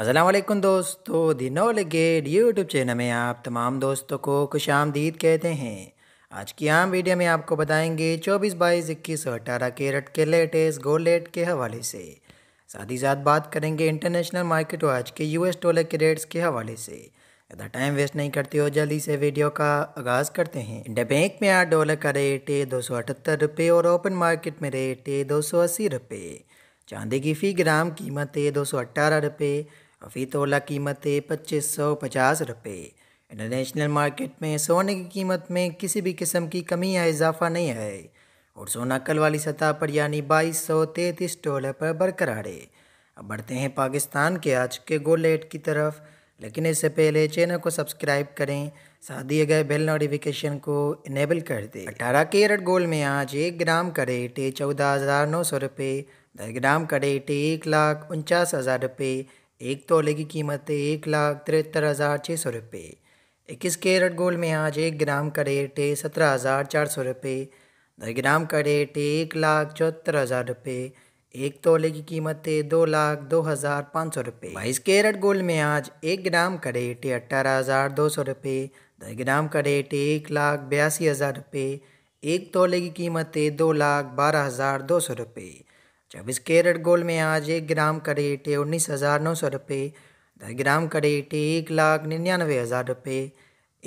असलम दोस्तों दिनोल get YouTube channel में आप तमाम दोस्तों को खुश आमदीद कहते हैं आज की आम वीडियो में आपको बताएंगे 24 बाईस इक्कीस और अठारह कैरेट के लेटेस्ट गोल्ड के हवाले से साथ ही साथ बात करेंगे इंटरनेशनल मार्केट और आज के यूएस डॉलर के रेट्स के हवाले से ज़्यादा टाइम वेस्ट नहीं करते हो जल्दी से वीडियो का आगाज़ करते हैं इंडिया बैंक में आठ डॉलर का रेट है दो रुपये और ओपन मार्केट में रेट है दो रुपये चांदी की फ़ी ग्राम कीमत है दो सौ अट्ठारह रुपये अभी तोला तो कीमत है पच्चीस सौ पचास रुपये इंटरनेशनल मार्केट में सोने की कीमत में किसी भी किस्म की कमी या इजाफा नहीं है और सोना कल वाली सतह पर यानी बाईस सौ तैंतीस डॉलर पर बरकरार है अब बढ़ते हैं पाकिस्तान के आज के गोल रेट की तरफ लेकिन इससे पहले चैनल को सब्सक्राइब करें साथ दिए गए बेल नोटिफिकेशन को इनेबल कर दें अठारह कैरेट गोल्ड में आज एक ग्राम का रेट है चौदह हज़ार नौ सौ रुपये दस ग्राम का रेट है एक लाख उनचास हज़ार रुपये एक तोले की कीमत एक लाख तिहत्तर हज़ार छः सौ रुपये इक्कीस कैरेट गोल्ड में आज एक ग्राम का रेट है सत्रह हज़ार चार सौ रुपये दस ग्राम का रेट है एक लाख चौहत्तर हज़ार रुपये एक तोले की कीमत है दो लाख दो हज़ार पाँच सौ रुपये बाईस कैरेट गोल्ड में आज एक ग्राम का रेट है अट्ठारह हज़ार दो सौ रुपये दस ग्राम का रेट है एक लाख बयासी हज़ार रुपये एक तोले की कीमत है दो लाख बारह हज़ार दो सौ रुपये चौबीस कैरेट गोल्ड में आज एक ग्राम का रेट है उन्नीस हज़ार नौ सौ रुपये दस ग्राम का रेट है एक लाख निन्यानवे हज़ार रुपये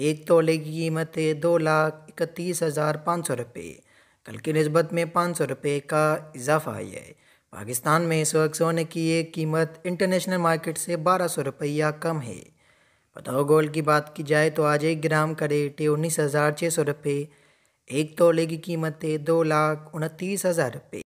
एक तोले की कीमत है दो लाख इकतीस हज़ार पाँच सौ रुपये कल की नस्बत में पाँच सौ रुपये का इजाफा आई है पाकिस्तान में इस वक्त सोने की एक कीमत इंटरनेशनल मार्केट से बारह सौ रुपया कम है बताओ गोल्ड की बात की जाए तो आज एक ग्राम का रेट है उन्नीस हज़ार छः सौ रुपये एक तोले की कीमत है दो लाख उनतीस हज़ार रुपये